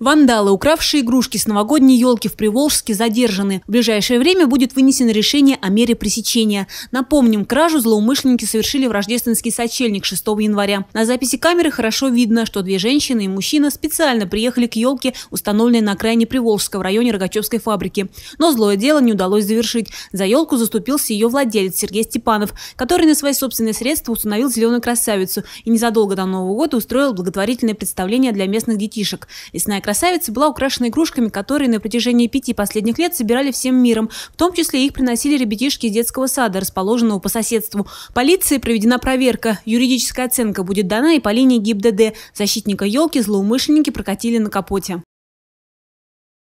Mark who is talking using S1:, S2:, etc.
S1: Вандалы, укравшие игрушки с новогодней елки в Приволжске, задержаны. В ближайшее время будет вынесено решение о мере пресечения. Напомним, кражу злоумышленники совершили в рождественский сочельник 6 января. На записи камеры хорошо видно, что две женщины и мужчина специально приехали к елке, установленной на окраине Приволжска в районе Рогачевской фабрики. Но злое дело не удалось завершить. За елку заступился ее владелец Сергей Степанов, который на свои собственные средства установил зеленую красавицу и незадолго до Нового года устроил благотворительное представление для местных детишек. Лесная Красавица была украшена игрушками, которые на протяжении пяти последних лет собирали всем миром. В том числе их приносили ребятишки из детского сада, расположенного по соседству. Полиции проведена проверка. Юридическая оценка будет дана и по линии ГИБДД. Защитника елки злоумышленники прокатили на капоте.